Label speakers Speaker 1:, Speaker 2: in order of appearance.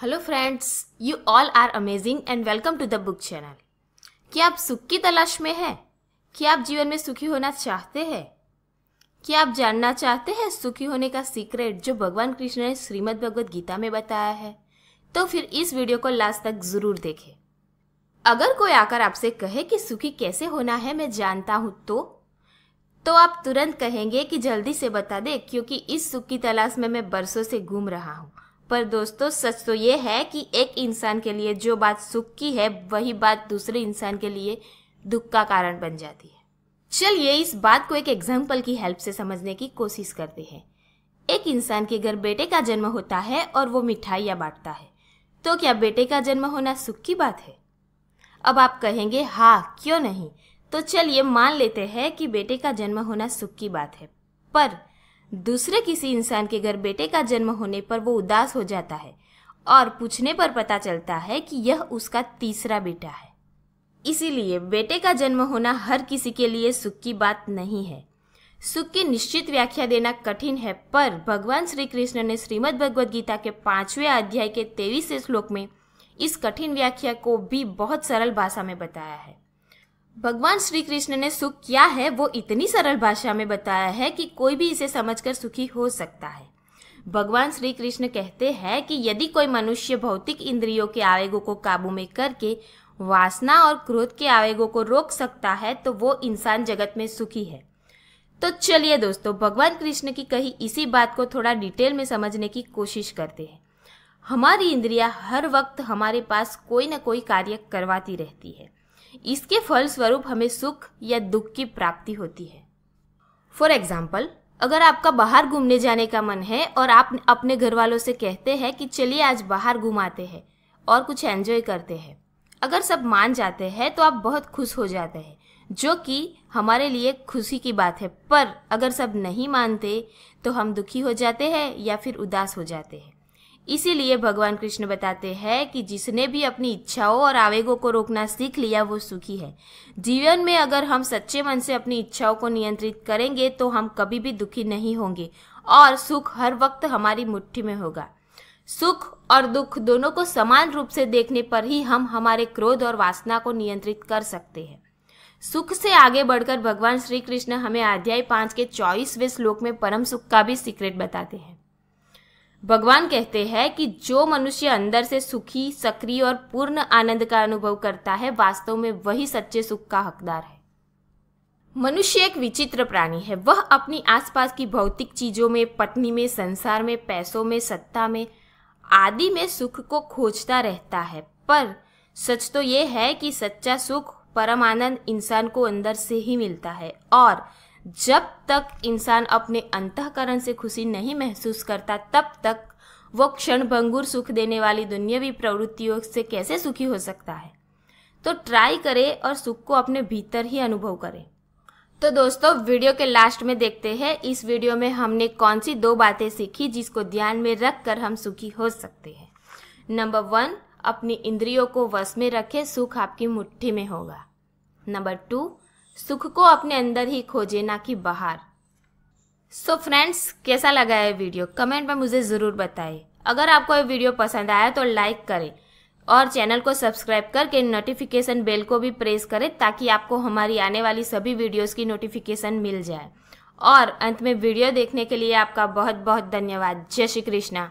Speaker 1: hello friends you all are amazing and welcome to the book channel क्या आप सुख की तलाश में हैं क्या आप जीवन में सुखी होना चाहते हैं क्या आप जानना चाहते हैं सुखी होने का सीक्रेट जो भगवान कृष्ण ने श्रीमद् भगवत गीता में बताया है तो फिर इस वीडियो को लास्ट तक जरूर देखें अगर कोई आकर आपसे कहे कि सुखी कैसे होना है मैं जानता हूँ तो तो आप तुरंत कहेंगे कि जल्दी से बता दे क्योंकि इस सुख की तलाश में मैं बरसों से घूम रहा हूँ पर दोस्तों सच तो ये है कि एक इंसान के लिए जो बात सुख की है वही बात दूसरे इंसान के लिए दुख का कारण बन जाती है चलिए इस बात को एक एग्जाम्पल की हेल्प से समझने की कोशिश करते हैं एक इंसान के घर बेटे का जन्म होता है और वो मिठाइयाँ बांटता है तो क्या बेटे का जन्म होना सुख की बात है अब आप कहेंगे हाँ क्यों नहीं तो चलिए मान लेते हैं कि बेटे का जन्म होना सुख की बात है पर दूसरे किसी इंसान के घर बेटे का जन्म होने पर वो उदास हो जाता है और पूछने पर पता चलता है कि यह उसका तीसरा बेटा है इसीलिए बेटे का जन्म होना हर किसी के लिए सुख की बात नहीं है सुख की निश्चित व्याख्या देना कठिन है पर भगवान श्री कृष्ण ने श्रीमद् भगवद गीता के पांचवें अध्याय के तेईसवें श्लोक में इस कठिन व्याख्या को भी बहुत सरल भाषा में बताया है भगवान श्री कृष्ण ने सुख क्या है वो इतनी सरल भाषा में बताया है कि कोई भी इसे समझकर सुखी हो सकता है भगवान श्री कृष्ण कहते हैं कि यदि कोई मनुष्य भौतिक इंद्रियों के आवेगों को काबू में करके वासना और क्रोध के आवेगों को रोक सकता है तो वो इंसान जगत में सुखी है तो चलिए दोस्तों भगवान कृष्ण की कही इसी बात को थोड़ा डिटेल में समझने की कोशिश करते हैं हमारी इंद्रिया हर वक्त हमारे पास कोई ना कोई कार्य करवाती रहती है इसके फलस्वरूप हमें सुख या दुख की प्राप्ति होती है फॉर एग्जाम्पल अगर आपका बाहर घूमने जाने का मन है और आप अपने घर वालों से कहते हैं कि चलिए आज बाहर घुमाते हैं और कुछ एंजॉय करते हैं अगर सब मान जाते हैं तो आप बहुत खुश हो जाते हैं जो कि हमारे लिए खुशी की बात है पर अगर सब नहीं मानते तो हम दुखी हो जाते हैं या फिर उदास हो जाते हैं इसीलिए भगवान कृष्ण बताते हैं कि जिसने भी अपनी इच्छाओं और आवेगों को रोकना सीख लिया वो सुखी है जीवन में अगर हम सच्चे मन से अपनी इच्छाओं को नियंत्रित करेंगे तो हम कभी भी दुखी नहीं होंगे और सुख हर वक्त हमारी मुट्ठी में होगा सुख और दुख दोनों को समान रूप से देखने पर ही हम हमारे क्रोध और वासना को नियंत्रित कर सकते हैं सुख से आगे बढ़कर भगवान श्री कृष्ण हमें अध्याय पांच के चौबीसवें श्लोक में परम सुख का भी सीक्रेट बताते हैं भगवान कहते हैं कि जो मनुष्य अंदर से सुखी सक्रिय और पूर्ण आनंद का अनुभव करता है वास्तव में वही सच्चे सुख का हकदार है मनुष्य एक विचित्र प्राणी है वह अपनी आसपास की भौतिक चीजों में पत्नी में संसार में पैसों में सत्ता में आदि में सुख को खोजता रहता है पर सच तो ये है कि सच्चा सुख परम आनंद इंसान को अंदर से ही मिलता है और जब तक इंसान अपने अंतकरण से खुशी नहीं महसूस करता तब तक वो क्षण भंगुर सुख देने वाली दुनियावी प्रवृत्तियों से कैसे सुखी हो सकता है तो ट्राई करें और सुख को अपने भीतर ही अनुभव करें तो दोस्तों वीडियो के लास्ट में देखते हैं इस वीडियो में हमने कौन सी दो बातें सीखी जिसको ध्यान में रख कर हम सुखी हो सकते हैं नंबर वन अपनी इंद्रियों को वश में रखें सुख आपकी मुट्ठी में होगा नंबर टू सुख को अपने अंदर ही खोजे ना कि बाहर सो so फ्रेंड्स कैसा लगा है वीडियो कमेंट में मुझे ज़रूर बताएं अगर आपको ये वीडियो पसंद आया तो लाइक करें और चैनल को सब्सक्राइब करके नोटिफिकेशन बेल को भी प्रेस करें ताकि आपको हमारी आने वाली सभी वीडियोस की नोटिफिकेशन मिल जाए और अंत में वीडियो देखने के लिए आपका बहुत बहुत धन्यवाद जय श्री कृष्णा